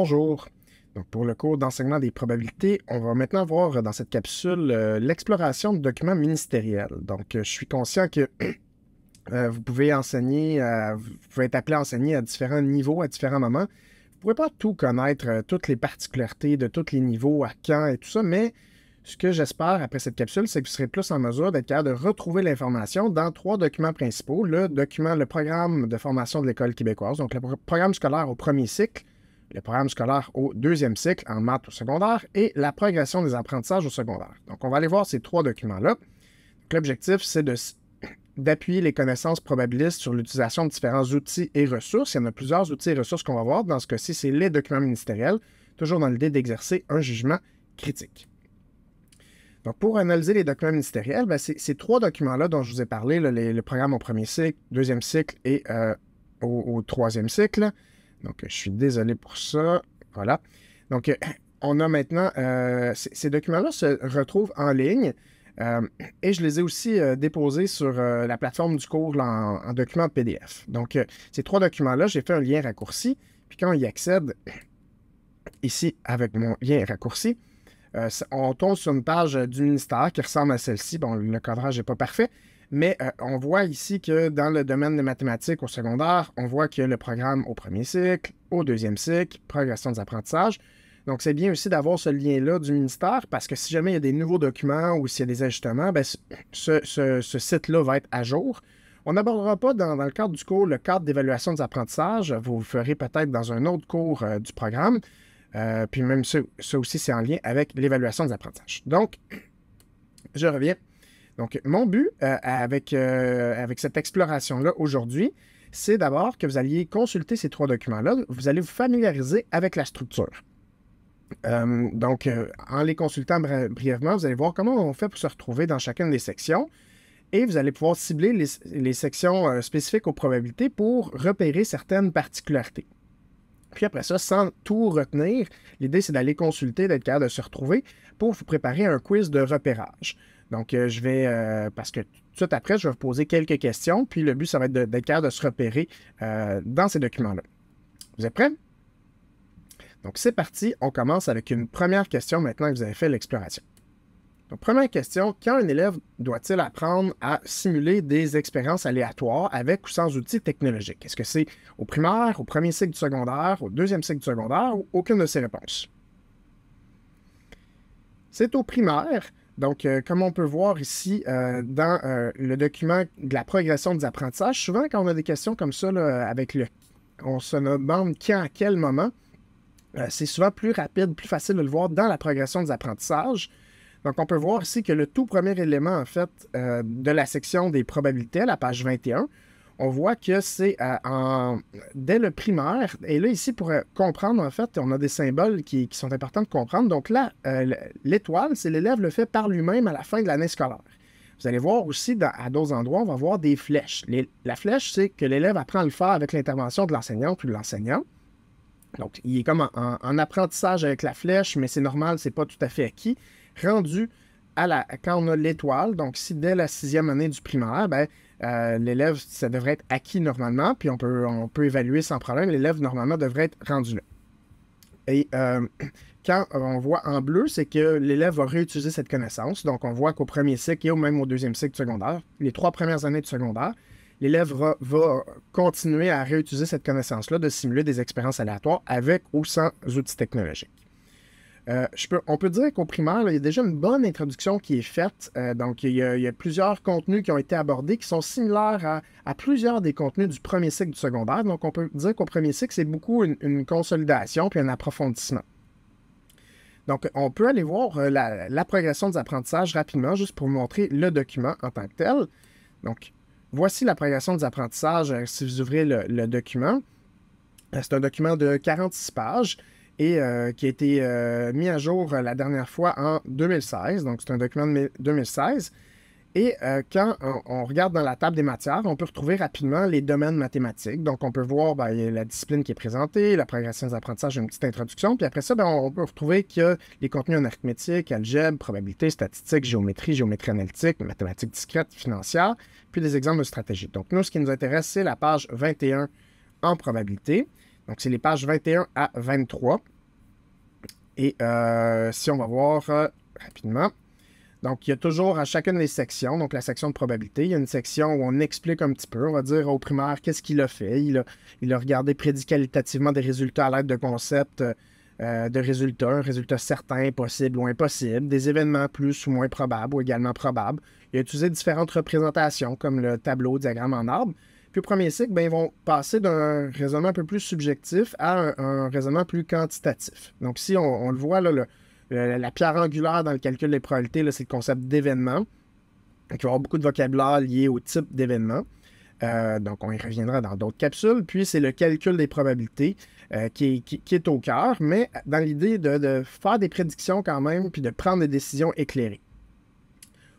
Bonjour. Donc pour le cours d'enseignement des probabilités, on va maintenant voir dans cette capsule euh, l'exploration de documents ministériels. Donc, euh, je suis conscient que euh, vous pouvez enseigner, vous pouvez être appelé à enseigner à différents niveaux, à différents moments. Vous ne pouvez pas tout connaître, toutes les particularités de tous les niveaux, à quand et tout ça, mais ce que j'espère après cette capsule, c'est que vous serez plus en mesure d'être capable de retrouver l'information dans trois documents principaux. Le document, le programme de formation de l'École québécoise, donc le programme scolaire au premier cycle, le programme scolaire au deuxième cycle en maths au secondaire et la progression des apprentissages au secondaire. Donc, on va aller voir ces trois documents-là. L'objectif, c'est d'appuyer les connaissances probabilistes sur l'utilisation de différents outils et ressources. Il y en a plusieurs outils et ressources qu'on va voir. Dans ce cas-ci, c'est les documents ministériels, toujours dans l'idée d'exercer un jugement critique. Donc, pour analyser les documents ministériels, ben, c'est ces trois documents-là dont je vous ai parlé, le programme au premier cycle, deuxième cycle et euh, au, troisième cycle, donc, je suis désolé pour ça. Voilà. Donc, euh, on a maintenant. Euh, ces documents-là se retrouvent en ligne. Euh, et je les ai aussi déposés sur la plateforme du cours en, en document PDF. Donc, ces trois documents-là, j'ai fait un lien raccourci. Puis quand on y accède, ici, avec mon lien raccourci, on tombe sur une page du ministère qui ressemble à celle-ci. Bon, le cadrage n'est pas parfait, mais euh, on voit ici que dans le domaine des mathématiques au secondaire, on voit que le programme au premier cycle, au deuxième cycle, progression des apprentissages. Donc, c'est bien aussi d'avoir ce lien-là du ministère parce que si jamais il y a des nouveaux documents ou s'il y a des ajustements, ben, ce, site-là va être à jour. On n'abordera pas dans, le cadre du cours le cadre d'évaluation des apprentissages. Vous le ferez peut-être dans un autre cours euh, du programme. Euh, puis même ça, ça aussi, c'est en lien avec l'évaluation des apprentissages. Donc, je reviens donc, mon but euh, euh, avec, cette exploration-là aujourd'hui, c'est d'abord que vous alliez consulter ces trois documents-là, vous allez vous familiariser avec la structure. Euh, donc, en les consultant brièvement, vous allez voir comment on fait pour se retrouver dans chacune des sections et vous allez pouvoir cibler les, les sections spécifiques aux probabilités pour repérer certaines particularités. Puis après ça, sans tout retenir, l'idée c'est d'aller consulter, d'être capable de se retrouver pour vous préparer un quiz de repérage. Donc, euh, je vais, euh, parce que tout après, je vais vous poser quelques questions, puis le but, ça va être d'être de se repérer euh, dans ces documents-là. Vous êtes prêts? Donc, c'est parti. On commence avec une première question maintenant que vous avez fait l'exploration. Donc, première question, quand un élève doit-il apprendre à simuler des expériences aléatoires avec ou sans outils technologiques? Est-ce que c'est au primaire, au premier cycle du secondaire, au deuxième cycle du secondaire ou aucune de ces réponses? C'est au primaire. Donc, euh, comme on peut voir ici euh, dans euh, le document de la progression des apprentissages, souvent quand on a des questions comme ça avec le on se demande quand, à quel moment, c'est souvent plus rapide, plus facile de le voir dans la progression des apprentissages. Donc, on peut voir ici que le tout premier élément, en fait, de la section des probabilités, la page 21, on voit que c'est dès le primaire. Et là, ici, pour euh, comprendre, en fait, on a des symboles qui, sont importants de comprendre. Donc là, euh, l'étoile, c'est l'élève le fait par lui-même à la fin de l'année scolaire. Vous allez voir aussi, à d'autres endroits, on va voir des flèches. la flèche, c'est que l'élève apprend à le faire avec l'intervention de l'enseignant ou de l'enseignant. Donc, il est comme en, apprentissage avec la flèche, mais c'est normal, c'est pas tout à fait acquis. Rendu à la, quand on a l'étoile, donc si dès la sixième année du primaire, ben, euh, l'élève, ça devrait être acquis normalement, puis on peut, on peut évaluer sans problème. L'élève, normalement, devrait être rendu là. Et euh, quand on voit en bleu, c'est que l'élève va réutiliser cette connaissance. Donc, on voit qu'au premier cycle et même au deuxième cycle secondaire, les trois premières années de secondaire, l'élève va, continuer à réutiliser cette connaissance-là de simuler des expériences aléatoires avec ou sans outils technologiques. Euh, on peut dire qu'au primaire, il y a déjà une bonne introduction qui est faite. Euh, donc, il y, a, plusieurs contenus qui ont été abordés qui sont similaires à, plusieurs des contenus du premier cycle du secondaire. Donc, on peut dire qu'au premier cycle, c'est beaucoup une, consolidation puis un approfondissement. Donc, on peut aller voir euh, la, progression des apprentissages rapidement, juste pour vous montrer le document en tant que tel. Donc, voici la progression des apprentissages si vous ouvrez le document. C'est un document de 46 pages et euh, qui a été euh, mis à jour euh, la dernière fois en 2016. Donc, c'est un document de 2016. Et quand on, regarde dans la table des matières, on peut retrouver rapidement les domaines mathématiques. Donc, on peut voir ben, la discipline qui est présentée, la progression des apprentissages, une petite introduction. Puis après ça, ben, on peut retrouver qu'il y a les contenus en arithmétique, algèbre, probabilité, statistique, géométrie, géométrie analytique, mathématiques discrètes, financières, puis des exemples de stratégie. Donc, nous, ce qui nous intéresse, c'est la page 21 en probabilité. Donc, c'est les pages 21 à 23. Et euh, si on va voir euh, rapidement, donc il y a toujours à chacune des sections, donc la section de probabilité, il y a une section où on explique un petit peu, on va dire au primaire qu'est-ce qu'il a fait. Il a, il a regardé prédicalitativement des résultats à l'aide de concepts euh, de résultats, un résultat certain, possible ou impossible, des événements plus ou moins probables ou également probables. Il a utilisé différentes représentations comme le tableau, diagramme en arbre. Puis au premier cycle, ben, ils vont passer d'un raisonnement un peu plus subjectif à un, raisonnement plus quantitatif. Donc si on, le voit, la pierre angulaire dans le calcul des probabilités, c'est le concept d'événement. qui va avoir beaucoup de vocabulaire lié au type d'événement. Euh, donc, on y reviendra dans d'autres capsules. Puis, c'est le calcul des probabilités euh, qui, est, au cœur, mais dans l'idée de, de, faire des prédictions quand même, puis de prendre des décisions éclairées.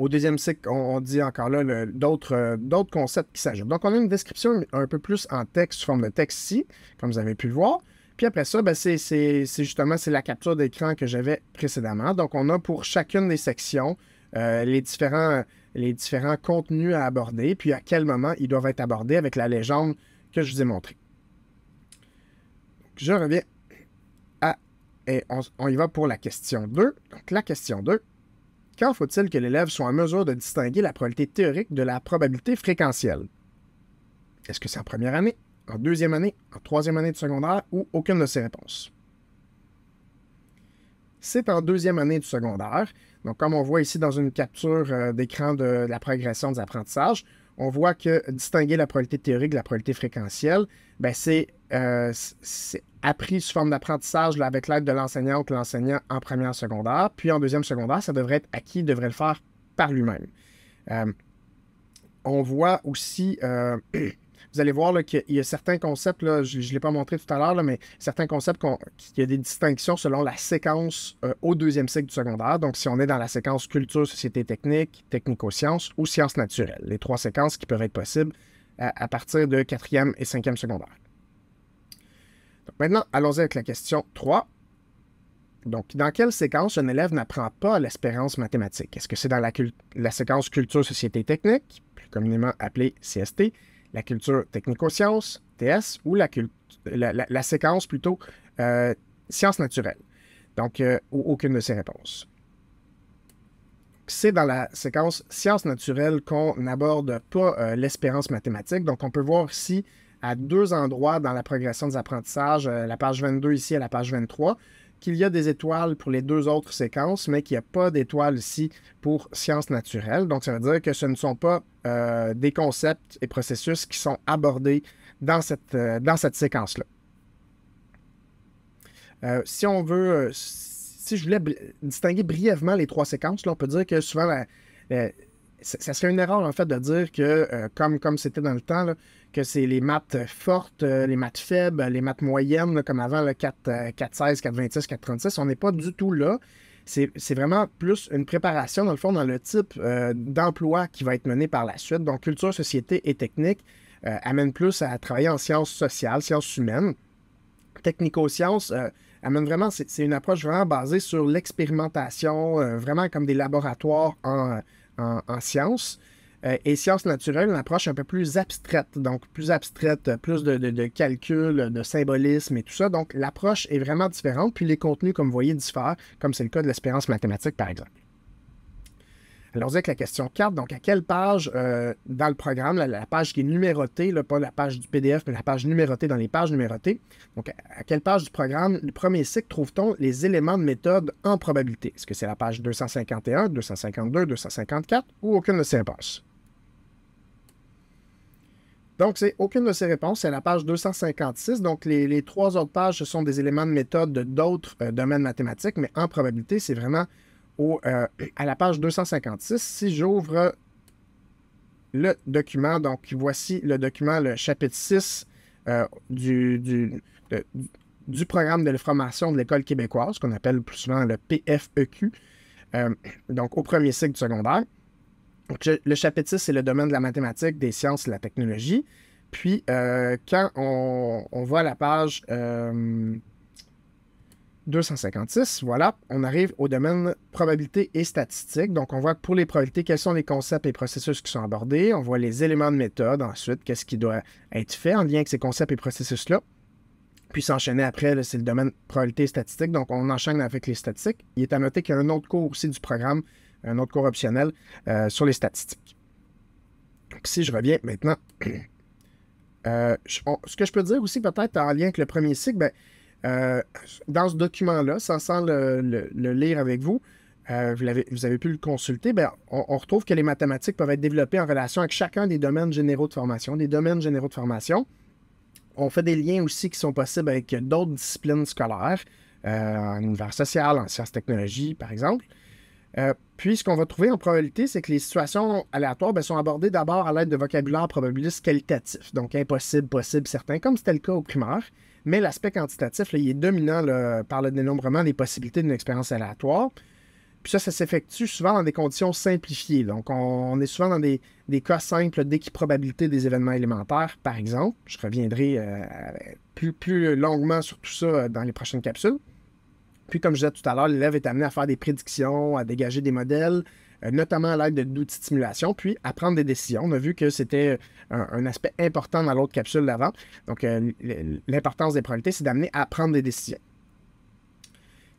Au deuxième cycle, on, dit encore là euh, d'autres concepts qui s'ajoutent. Donc, on a une description un peu plus en texte, sous forme de texte ici, comme vous avez pu le voir. Puis après ça, ben, c'est justement la capture d'écran que j'avais précédemment. Donc, on a pour chacune des sections euh, les, différents, les différents contenus à aborder, puis à quel moment ils doivent être abordés avec la légende que je vous ai montrée. Je reviens à... Et on, on y va pour la question 2. Donc, la question 2 quand faut-il que l'élève soit en mesure de distinguer la probabilité théorique de la probabilité fréquentielle? Est-ce que c'est en première année, en deuxième année, en troisième année de secondaire ou aucune de ces réponses? C'est en deuxième année du secondaire. Donc, comme on voit ici dans une capture euh, d'écran de, la progression des apprentissages, on voit que distinguer la probabilité théorique de la probabilité fréquentielle, ben, c'est euh, appris sous forme d'apprentissage avec l'aide de l'enseignant ou l'enseignant en première secondaire. Puis en deuxième secondaire, ça devrait être acquis, il devrait le faire par lui-même. Euh, on voit aussi, euh, vous allez voir qu'il y a certains concepts, je ne l'ai pas montré tout à l'heure, mais certains concepts qu'il y a des distinctions selon la séquence euh, au deuxième cycle du secondaire. Donc, si on est dans la séquence culture, société technique, technico-sciences ou sciences naturelles, les trois séquences qui peuvent être possibles à partir de quatrième et cinquième secondaire maintenant, allons-y avec la question 3. Donc, dans quelle séquence un élève n'apprend pas l'espérance mathématique? Est-ce que c'est dans la, séquence culture, société, technique, plus communément appelée CST, la culture technico-sciences, TS, ou la, séquence plutôt euh, sciences naturelles? Donc, euh, aucune de ces réponses. C'est dans la séquence sciences naturelles qu'on n'aborde pas euh, l'espérance mathématique. Donc, on peut voir si à deux endroits dans la progression des apprentissages, euh, la page 22 ici et la page 23, qu'il y a des étoiles pour les deux autres séquences, mais qu'il n'y a pas d'étoiles ici pour sciences naturelles. Donc, ça veut dire que ce ne sont pas euh, des concepts et processus qui sont abordés dans cette, euh, cette séquence-là. si on veut, si je voulais distinguer brièvement les trois séquences, on peut dire que souvent la, ça serait une erreur en fait de dire que, euh, comme comme c'était dans le temps, que c'est les maths fortes, euh, les maths faibles, les maths moyennes, comme avant le 4, 4, 16, 4, 26, 4, 36. On n'est pas du tout là. C'est vraiment plus une préparation, dans le fond, dans le type euh, d'emploi qui va être mené par la suite. Donc, culture, société et technique amène plus à travailler en sciences sociales, sciences humaines. Technico-sciences amène vraiment, c'est une approche vraiment basée sur l'expérimentation, vraiment comme des laboratoires en en, sciences. Euh, et sciences naturelles, une approche un peu plus abstraite, donc plus abstraite, euh, plus de, calculs, de calcul, de symbolisme et tout ça. Donc l'approche est vraiment différente, puis les contenus, comme vous voyez, diffèrent, comme c'est le cas de l'espérance mathématique, par exemple. Alors y avec la question 4. Donc, à quelle page euh, dans le programme, la, page qui est numérotée, pas la page du PDF, mais la page numérotée dans les pages numérotées. Donc, à, quelle page du programme, le premier cycle, trouve-t-on les éléments de méthode en probabilité? Est-ce que c'est la page 251, 252, 254 ou aucune de ces réponses? Donc, c'est aucune de ces réponses, c'est la page 256. Donc, les, trois autres pages, ce sont des éléments de méthode d'autres euh, domaines mathématiques, mais en probabilité, c'est vraiment euh, à la page 256. Si j'ouvre le document, donc voici le document, le chapitre 6 euh, du, du, du, programme de formation de l'École québécoise, qu'on appelle plus souvent le PFEQ, euh, donc au premier cycle du secondaire. le chapitre 6, c'est le domaine de la mathématique, des sciences et de la technologie. Puis, quand on, on, va la page 256, voilà, on arrive au domaine probabilité et statistique. Donc, on voit pour les probabilités quels sont les concepts et processus qui sont abordés. On voit les éléments de méthode ensuite, qu'est-ce qui doit être fait en lien avec ces concepts et processus-là. Puis s'enchaîner après, c'est le domaine probabilité et statistique. Donc, on enchaîne avec les statistiques. Il est à noter qu'il y a un autre cours aussi du programme, un autre cours optionnel euh, sur les statistiques. si je reviens maintenant, euh, ce que je peux dire aussi peut-être en lien avec le premier cycle, bien, euh, dans ce document-là, sans, le, lire avec vous, euh, vous, avez, pu le consulter, ben, on, retrouve que les mathématiques peuvent être développées en relation avec chacun des domaines généraux de formation, des domaines généraux de formation. On fait des liens aussi qui sont possibles avec d'autres disciplines scolaires, euh, en univers social, en sciences technologies, par exemple. puis, ce qu'on va trouver en probabilité, c'est que les situations aléatoires ben, sont abordées d'abord à l'aide de vocabulaire probabiliste qualitatif, donc impossible, possible, certain, comme c'était le cas au primaire. Mais l'aspect quantitatif, il est dominant par le dénombrement des possibilités d'une expérience aléatoire. Puis ça, ça s'effectue souvent dans des conditions simplifiées. Donc, on, est souvent dans des, cas simples d'équiprobabilité des événements élémentaires, par exemple. Je reviendrai euh, plus longuement sur tout ça euh, dans les prochaines capsules. Puis, comme je disais tout à l'heure, l'élève est amené à faire des prédictions, à dégager des modèles, euh, notamment à l'aide d'outils de simulation, puis à prendre des décisions. On a vu que c'était un, aspect important dans l'autre capsule d'avant. Donc, euh, l'importance des priorités, c'est d'amener à prendre des décisions.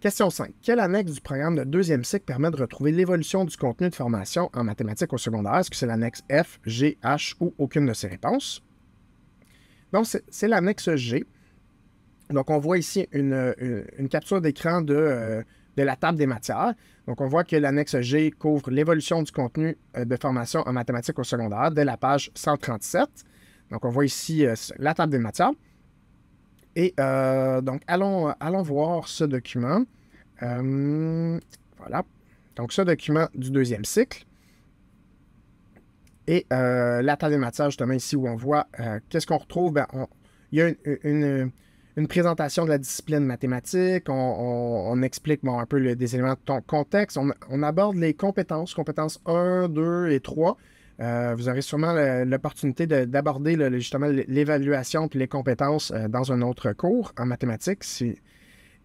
Question 5. Quelle annexe du programme de deuxième cycle permet de retrouver l'évolution du contenu de formation en mathématiques au secondaire? Est-ce que c'est l'annexe F, G, H ou aucune de ces réponses? Donc, c'est l'annexe G. Donc, on voit ici une, une, capture d'écran de, euh, de la table des matières. Donc, on voit que l'annexe G couvre l'évolution du contenu euh, de formation en mathématiques au secondaire de la page 137. Donc, on voit ici euh, la table des matières. Et euh, donc, allons, allons voir ce document. voilà. Donc, ce document du deuxième cycle. Et la table des matières, justement, ici où on voit qu'est-ce qu'on retrouve. Ben, il y a une une présentation de la discipline mathématique, on, explique un peu des éléments de ton contexte, on, aborde les compétences, compétences 1, 2 et 3. Euh, vous aurez sûrement l'opportunité d'aborder justement l'évaluation et les compétences euh, dans un autre cours en mathématiques. Si...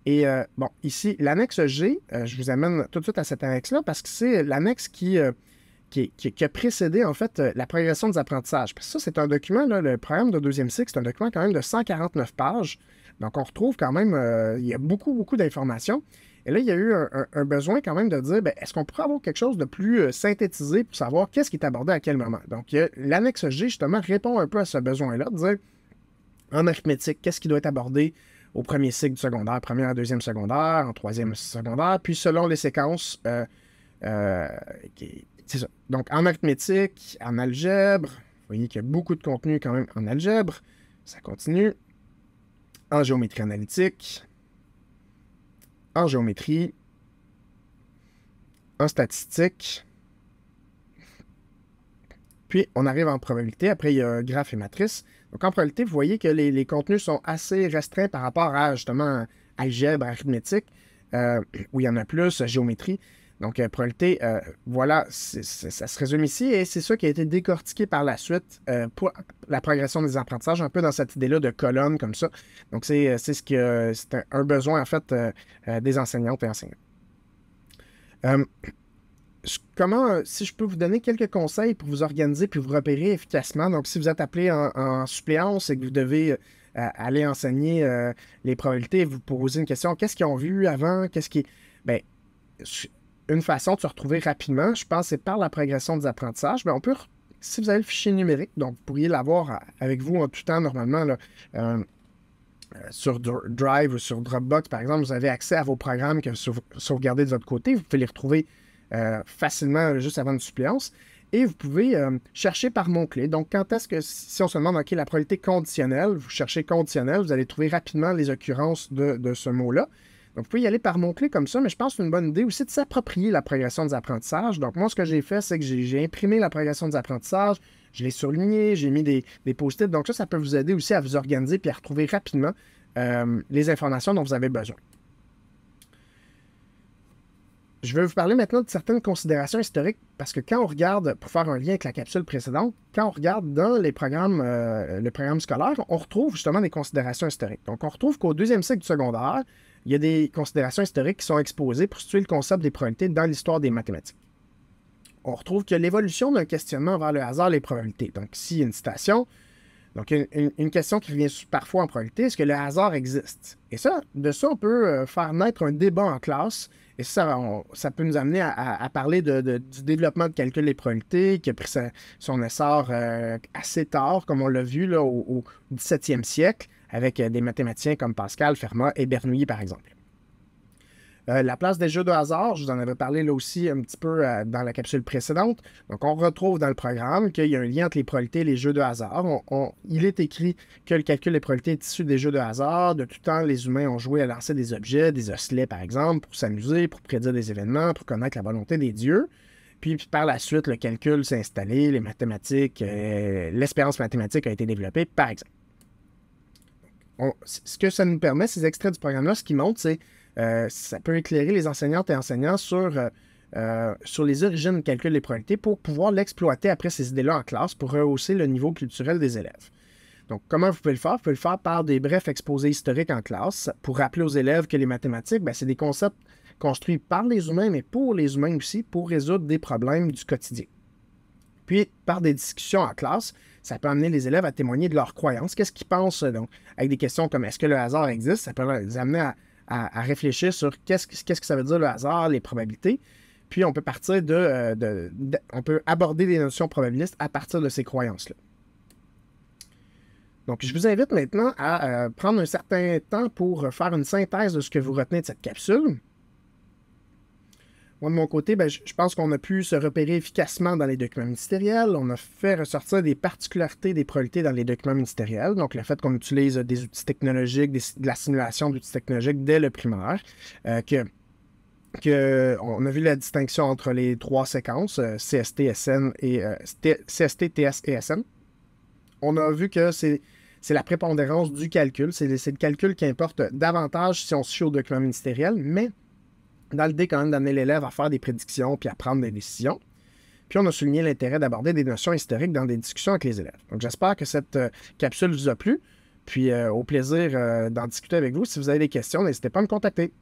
Et euh, bon, ici, l'annexe G, je vous amène tout de suite à cette annexe-là parce que c'est l'annexe qui qui, a précédé, en fait, euh, la progression des apprentissages. Parce que ça, c'est un document, le programme de deuxième cycle, c'est un document quand même de 149 pages. Donc, on retrouve quand même, euh, il y a beaucoup, beaucoup d'informations. Et là, il y a eu un, besoin quand même de dire, ben, est-ce qu'on pourrait avoir quelque chose de plus euh, synthétisé pour savoir qu'est-ce qui est abordé à quel moment? Donc, l'annexe G, justement, répond un peu à ce besoin-là de dire, en arithmétique, qu'est-ce qui doit être abordé au premier cycle du secondaire, première, deuxième secondaire, en troisième secondaire, puis selon les séquences qui, c'est ça. Donc, en arithmétique, en algèbre, vous voyez qu'il y a beaucoup de contenu quand même en algèbre. Ça continue. En géométrie analytique, en géométrie, en statistique. Puis, on arrive en probabilité. Après, il y a graphe et matrice. Donc, en probabilité, vous voyez que les, contenus sont assez restreints par rapport à, justement, algèbre, arithmétique, euh, où il y en a plus, géométrie. Donc, euh, probabilité, euh, voilà, ça se résume ici et c'est ça qui a été décortiqué par la suite euh, pour la progression des apprentissages, un peu dans cette idée-là de colonne comme ça. Donc, c'est ce que c'est un, besoin, en fait, des enseignantes et enseignants. Comment, si je peux vous donner quelques conseils pour vous organiser puis vous repérer efficacement. Donc, si vous êtes appelé en, suppléance et que vous devez aller enseigner les probabilités, vous posez une question qu'est-ce qu'ils ont vu avant Qu'est-ce qui. Ben, une façon de se retrouver rapidement, je pense, c'est par la progression des apprentissages. Mais on peut, si vous avez le fichier numérique, donc vous pourriez l'avoir avec vous en tout temps normalement. Euh, euh, sur Drive ou sur Dropbox, par exemple, vous avez accès à vos programmes que vous sauvegardez de votre côté. Vous pouvez les retrouver euh, facilement juste avant une suppléance. Et vous pouvez chercher par mot-clé. Donc, quand est-ce que, si on se demande, OK, la probabilité conditionnelle, vous cherchez conditionnelle, vous allez trouver rapidement les occurrences de ce mot-là. Donc, vous pouvez y aller par mots-clés comme ça, mais je pense que c'est une bonne idée aussi de s'approprier la progression des apprentissages. Donc, moi, ce que j'ai fait, c'est que j'ai imprimé la progression des apprentissages, je l'ai souligné, j'ai mis des, des post-it. Donc, ça, ça peut vous aider aussi à vous organiser et à retrouver rapidement euh, les informations dont vous avez besoin. Je veux vous parler maintenant de certaines considérations historiques parce que quand on regarde, pour faire un lien avec la capsule précédente, quand on regarde dans les programmes, euh, le programme scolaire, on retrouve justement des considérations historiques. Donc, on retrouve qu'au deuxième cycle du secondaire, il y a des considérations historiques qui sont exposées pour situer le concept des probabilités dans l'histoire des mathématiques. On retrouve que l'évolution d'un questionnement vers le hasard les probabilités. Donc, si une citation, donc, une, une, question qui revient parfois en probabilité, est-ce que le hasard existe? Et ça, de ça, on peut euh, faire naître un débat en classe et ça, ça peut nous amener à, parler du développement de calcul des probabilités qui a pris son essor euh, assez tard, comme on l'a vu au, au 17e siècle, avec euh, des mathématiciens comme Pascal, Fermat et Bernoulli, par exemple. Euh, la place des jeux de hasard, je vous en avais parlé là aussi un petit peu euh, dans la capsule précédente. Donc, on retrouve dans le programme qu'il y a un lien entre les probabilités et les jeux de hasard. il est écrit que le calcul des probabilités est issu des jeux de hasard. De tout temps, les humains ont joué à lancer des objets, des osselets par exemple, pour s'amuser, pour prédire des événements, pour connaître la volonté des dieux. Puis, par la suite, le calcul s'est installé, les mathématiques, euh, l'espérance mathématique a été développée, par exemple. ce que ça nous permet, ces extraits du programme-là, ce qui montre, c'est euh, ça peut éclairer les enseignantes et enseignants sur, euh, euh, sur les origines du calcul des probabilités pour pouvoir l'exploiter après ces idées-là en classe pour rehausser le niveau culturel des élèves. Donc, comment vous pouvez le faire? Vous pouvez le faire par des brefs exposés historiques en classe pour rappeler aux élèves que les mathématiques, ben, c'est des concepts construits par les humains, mais pour les humains aussi, pour résoudre des problèmes du quotidien. Puis, par des discussions en classe, ça peut amener les élèves à témoigner de leurs croyances. Qu'est-ce qu'ils pensent? Donc, avec des questions comme est-ce que le hasard existe? Ça peut les amener à à, réfléchir sur qu'est-ce, qu'est-ce que ça veut dire le hasard, les probabilités. Puis on peut partir euh, de, On peut aborder des notions probabilistes à partir de ces croyances-là. Donc, je vous invite maintenant à euh, prendre un certain temps pour faire une synthèse de ce que vous retenez de cette capsule. Moi, de mon côté, ben, je pense qu'on a pu se repérer efficacement dans les documents ministériels. On a fait ressortir des particularités, des priorités dans les documents ministériels. Donc, le fait qu'on utilise des outils technologiques, de la simulation d'outils technologiques dès le primaire, euh, que que on a vu la distinction entre les trois séquences, euh, CST, et euh, TS et SN. On a vu que c'est la prépondérance du calcul. C'est le calcul qui importe davantage si on suit au document ministériel, mais dans l'idée quand même d'amener l'élève à faire des prédictions puis à prendre des décisions. Puis on a souligné l'intérêt d'aborder des notions historiques dans des discussions avec les élèves. Donc j'espère que cette euh, capsule vous a plu. Puis euh, au plaisir euh, d'en discuter avec vous. Si vous avez des questions, n'hésitez pas à me contacter.